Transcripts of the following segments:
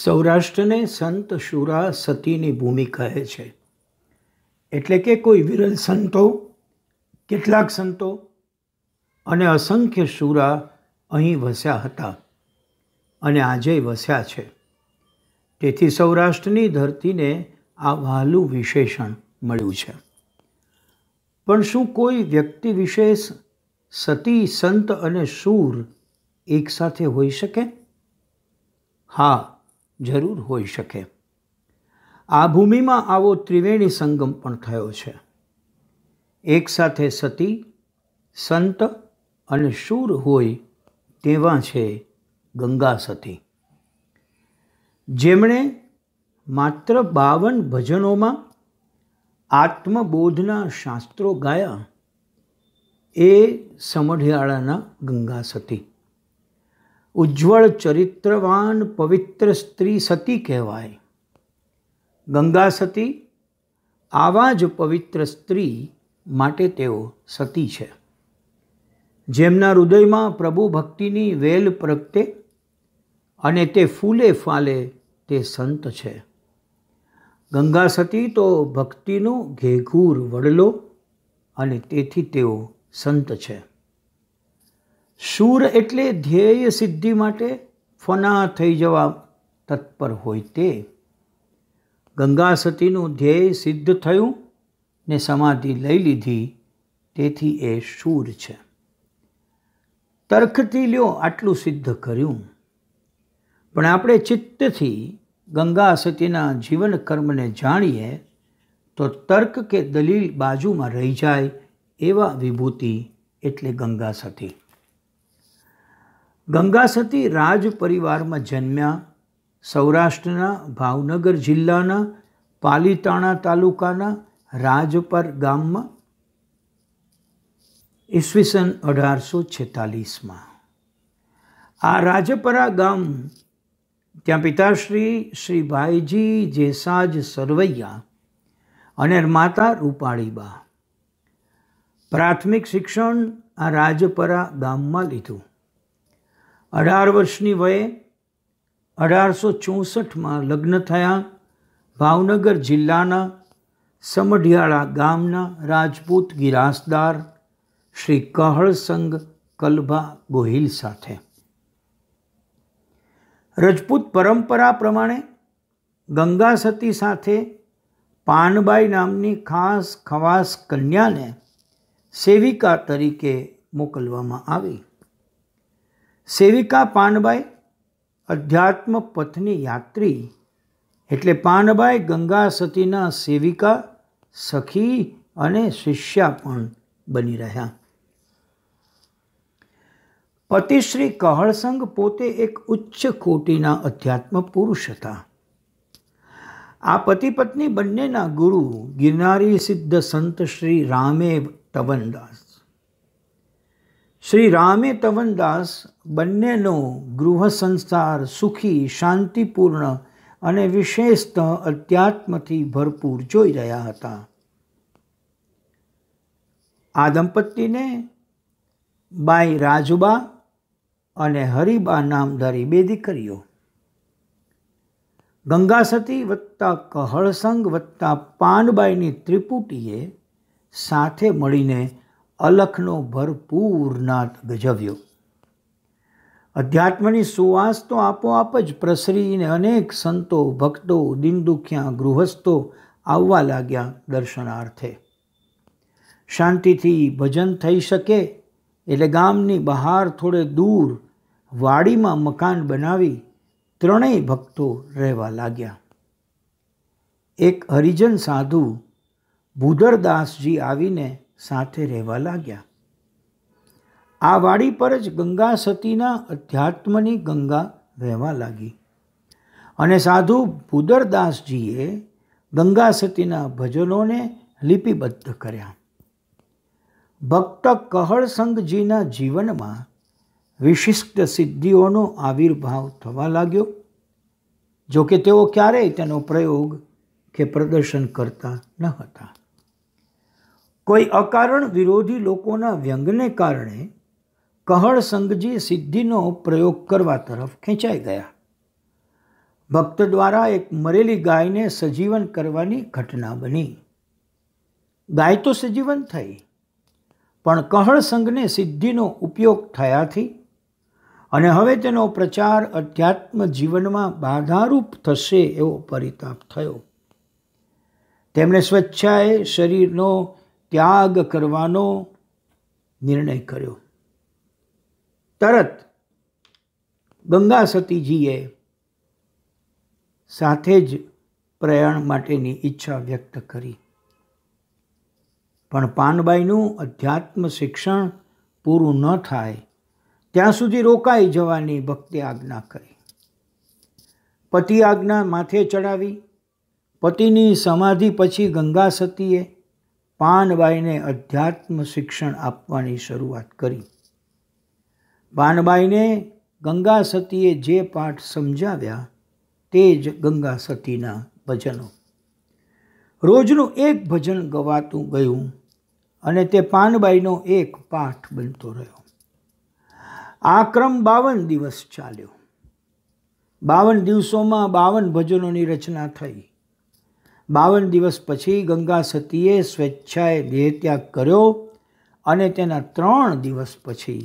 સૌરાષ્ટ્રને સંત શુરા સતીની ભૂમિ કહે છે એટલે કે કોઈ વિરલ સંતો કેટલાક સંતો અને અસંખ્ય શુરા અહીં વસ્યા હતા અને આજે વસ્યા છે તેથી સૌરાષ્ટ્રની ધરતીને આ વહાલું વિશેષણ મળ્યું છે પણ શું કોઈ વ્યક્તિ વિશેષ સતી સંત અને શૂર એકસાથે હોઈ શકે હા જરૂર હોઈ શકે આ ભૂમિમાં આવો ત્રિવેણી સંગમ પણ થયો છે એકસાથે સતી સંત અને શૂર હોય તેવા છે ગંગા સતી જેમણે માત્ર બાવન ભજનોમાં આત્મબોધના શાસ્ત્રો ગાયા એ સમઢિયાળાના ગંગા સતી ઉજ્જવળ ચરિત્રવાન પવિત્ર સ્ત્રી સતી કહેવાય ગંગા સતી આવા જ પવિત્ર સ્ત્રી માટે તેઓ સતી છે જેમના હૃદયમાં પ્રભુ ભક્તિની વેલ પ્રગટે અને તે ફૂલે ફાલે તે સંત છે ગંગા સતી તો ભક્તિનો ઘેઘૂર વડલો અને તેથી તેઓ સંત છે શૂર એટલે ધ્યેય સિદ્ધિ માટે ફના થઈ જવા તત્પર હોય તે ગંગા સતીનું ધ્યેય સિદ્ધ થયું ને સમાધિ લઈ લીધી તેથી એ શૂર છે તર્કથી લ્યો આટલું સિદ્ધ કર્યું પણ આપણે ચિત્તથી ગંગા સતીના જીવન કર્મને જાણીએ તો તર્ક કે દલીલ બાજુમાં રહી જાય એવા વિભૂતિ એટલે ગંગા સતી ગંગાસતી સતી રાજ પરિવારમાં જન્મ્યા સૌરાષ્ટ્રના ભાવનગર જિલ્લાના પાલીતાણા તાલુકાના રાજપર ગામમાં ઈસવીસન અઢારસો છેતાલીસમાં આ રાજપરા ગામ ત્યાં પિતાશ્રી શ્રી ભાઈજી જેસાજ સરવૈયા અને માતા રૂપાળીબા પ્રાથમિક શિક્ષણ આ રાજપરા ગામમાં લીધું અઢાર વર્ષની વયે અઢારસો ચોસઠમાં લગ્ન થયા ભાવનગર જિલ્લાના સમઢિયાળા ગામના રાજપૂત ગિરાસદાર શ્રી કહળસંગ કલભા ગોહિલ સાથે રજપૂત પરંપરા પ્રમાણે ગંગા સતી સાથે પાનબાઈ નામની ખાસ ખવાસ કન્યાને સેવિકા તરીકે મોકલવામાં આવી સેવિકા પાનબાઈ અધ્યાત્મ પથની યાત્રી એટલે પાનબાઈ ગંગા સતીના સેવિકા સખી અને શિષ્યા પણ બની રહ્યા પતિશ્રી કહળસંગ પોતે એક ઉચ્ચ કોટીના અધ્યાત્મ પુરુષ હતા આ પતિ પત્ની બંનેના ગુરુ ગિરનારી સિદ્ધ સંત શ્રી રામે તવનદાસ શ્રી રામે તવનદાસ બંનેનો ગૃહ સંસાર સુખી શાંતિપૂર્ણ અને વિશેષતઃ અધ્યાત્મથી ભરપૂર જોઈ રહ્યા હતા આ દંપતીને બાઈ રાજુબા અને હરિબા નામધારી બે દીકરીઓ ગંગાસતી વત્તા કહળસંગ વત્તા પાનબાઈની ત્રિપુટીએ સાથે મળીને અલખનો ભરપૂર નાદ ગજવ્યો અધ્યાત્મની સુવાસ તો આપોઆપ જ પ્રસરીને અનેક સંતો ભક્તો દિનદુખ્યા ગૃહસ્થો આવવા લાગ્યા દર્શનાર્થે શાંતિથી ભજન થઈ શકે એટલે ગામની બહાર થોડે દૂર વાડીમાં મકાન બનાવી ત્રણેય ભક્તો રહેવા લાગ્યા એક હરિજન સાધુ ભૂદરદાસજી આવીને સાથે રહેવા લાગ્યા આ વાડી પર જ ગંગા સતીના અધ્યાત્મની ગંગા વહેવા લાગી અને સાધુ ભૂદરદાસજીએ ગંગા સતીના ભજનોને લિપિબદ્ધ કર્યા ભક્ત કહળસંગજીના જીવનમાં વિશિષ્ટ સિદ્ધિઓનો આવિર્ભાવ થવા લાગ્યો જો કે તેઓ ક્યારેય તેનો પ્રયોગ કે પ્રદર્શન કરતા ન હતા કોઈ અકારણ વિરોધી લોકોના વ્યંગને કારણે કહળ સંઘજી સિદ્ધિનો પ્રયોગ કરવા તરફ ખેંચાઈ ગયા ભક્ત દ્વારા એક મરેલી ગાયને સજીવન કરવાની ઘટના બની ગાય તો સજીવન થઈ પણ કહળ સંઘને સિદ્ધિનો ઉપયોગ થયાથી અને હવે તેનો પ્રચાર અધ્યાત્મ જીવનમાં બાધારૂપ થશે એવો પરિતાપ થયો તેમણે સ્વચ્છાએ શરીરનો ત્યાગ કરવાનો નિર્ણય કર્યો તરત ગંગા સતીજીએ સાથે જ પ્રયાણ માટેની ઈચ્છા વ્યક્ત કરી પણ પાનબાઈનું અધ્યાત્મ શિક્ષણ પૂરું ન થાય ત્યાં સુધી રોકાઈ જવાની ભક્તિ આજ્ઞા કરી પતિ આજ્ઞા માથે ચડાવી પતિની સમાધિ પછી ગંગા સતીએ પાનબાઈને અધ્યાત્મ શિક્ષણ આપવાની શરૂઆત કરી પાનબાઈને ગંગા સતીએ જે પાઠ સમજાવ્યા તે જ ગંગા સતીના ભજનો રોજનું એક ભજન ગવાતું ગયું અને તે પાનબાઈનો એક પાઠ બનતો રહ્યો આ ક્રમ બાવન દિવસ ચાલ્યો બાવન દિવસોમાં બાવન ભજનોની રચના થઈ બાવન દિવસ પછી ગંગા સતીએ સ્વેચ્છાએ દેહત્યાગ કર્યો અને તેના ત્રણ દિવસ પછી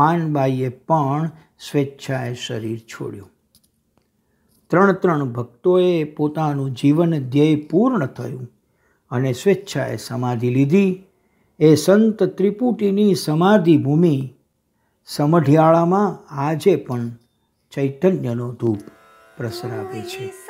પાનબાઈએ પણ સ્વેચ્છાએ શરીર છોડ્યું ત્રણ ત્રણ ભક્તોએ પોતાનું જીવન ધ્યેય પૂર્ણ થયું અને સ્વેચ્છાએ સમાધિ લીધી એ સંત ત્રિપુટીની સમાધિ ભૂમિ સમઢિયાળામાં આજે પણ ચૈતન્યનો ધૂપ પ્રસરાવે છે